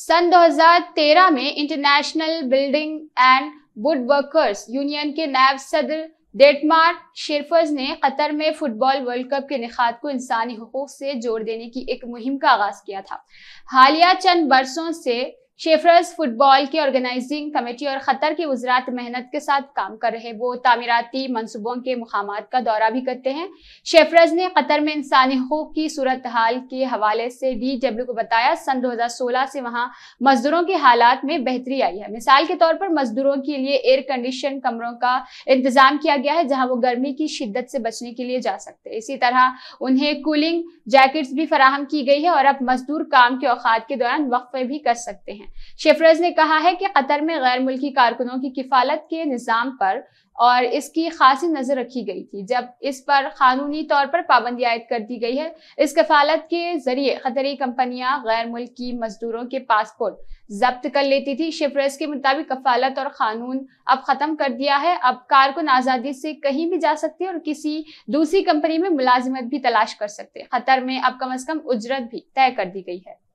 सन 2013 में international building and wood workers union के नायब सदर डेटमार शेरफर्ज ने कतर में फुटबॉल वर्ल्ड कप के निखात को इंसानी हकूक से जोड़ देने की एक मुहिम का आगाज किया था हालिया चंद बरसों से शेफरस फुटबॉल की ऑर्गेनाइजिंग कमेटी और ख़तर के उजरात मेहनत के साथ काम कर रहे वो तामीराती मनसूबों के मुकाम का दौरा भी करते हैं शेफरस ने कतर में इंसानी हकूक की सूरत हाल के हवाले से डी डब्ल्यू को बताया सन 2016 से वहाँ मजदूरों के हालात में बेहतरी आई है मिसाल के तौर पर मजदूरों के लिए एयर कंडीशन कमरों का इंतजाम किया गया है जहाँ वो गर्मी की शिद्दत से बचने के लिए जा सकते हैं इसी तरह उन्हें कूलिंग जैकेट्स भी फराहम की गई है और अब मजदूर काम के औकात के दौरान वक्फे भी कर सकते हैं शेफरज ने कहा है कि कतर में गैर मुल्की कारकुनों की किफालत के निज़ाम पर और इसकी खासी नज़र रखी गई थी जब इस पर कानूनी तौर पर पाबंदी आयद कर दी गई है इस कफालत के जरिए खतरी कंपनियां गैर मुल्की मजदूरों के पासपोर्ट जब्त कर लेती थी शिफरेस के मुताबिक कफालत और कानून अब ख़त्म कर दिया है अब कारकुन आज़ादी से कहीं भी जा सकते हैं और किसी दूसरी कंपनी में मुलाजिमत भी तलाश कर सकते हैं खतर में अब कम अज़ कम उजरत भी तय कर दी गई है